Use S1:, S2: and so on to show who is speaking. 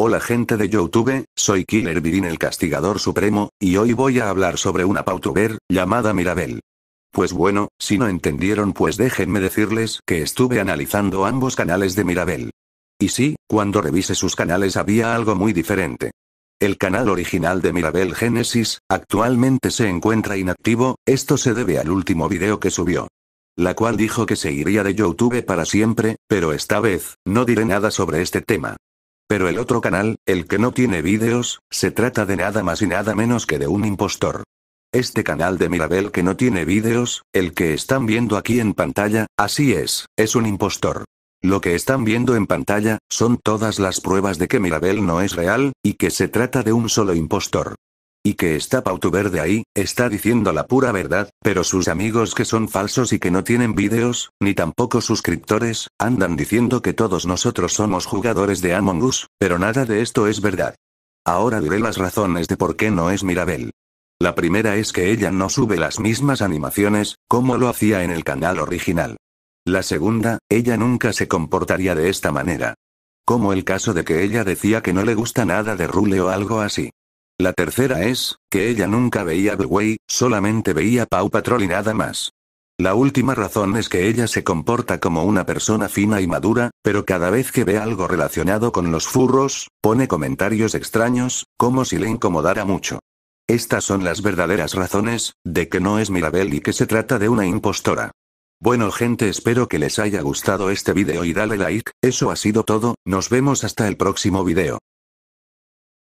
S1: Hola gente de Youtube, soy Killer Birin el Castigador Supremo, y hoy voy a hablar sobre una pautuber, llamada Mirabel. Pues bueno, si no entendieron pues déjenme decirles que estuve analizando ambos canales de Mirabel. Y sí, cuando revise sus canales había algo muy diferente. El canal original de Mirabel Genesis, actualmente se encuentra inactivo, esto se debe al último video que subió. La cual dijo que se iría de Youtube para siempre, pero esta vez, no diré nada sobre este tema. Pero el otro canal, el que no tiene vídeos, se trata de nada más y nada menos que de un impostor. Este canal de Mirabel que no tiene vídeos, el que están viendo aquí en pantalla, así es, es un impostor. Lo que están viendo en pantalla, son todas las pruebas de que Mirabel no es real, y que se trata de un solo impostor. Y que está Pautu Verde ahí, está diciendo la pura verdad, pero sus amigos que son falsos y que no tienen vídeos, ni tampoco suscriptores, andan diciendo que todos nosotros somos jugadores de Among Us, pero nada de esto es verdad. Ahora diré las razones de por qué no es Mirabel. La primera es que ella no sube las mismas animaciones, como lo hacía en el canal original. La segunda, ella nunca se comportaría de esta manera. Como el caso de que ella decía que no le gusta nada de Rule o algo así. La tercera es, que ella nunca veía Blu-Way, solamente veía Pau Patrol y nada más. La última razón es que ella se comporta como una persona fina y madura, pero cada vez que ve algo relacionado con los furros, pone comentarios extraños, como si le incomodara mucho. Estas son las verdaderas razones, de que no es Mirabel y que se trata de una impostora. Bueno gente espero que les haya gustado este video y dale like, eso ha sido todo, nos vemos hasta el próximo video.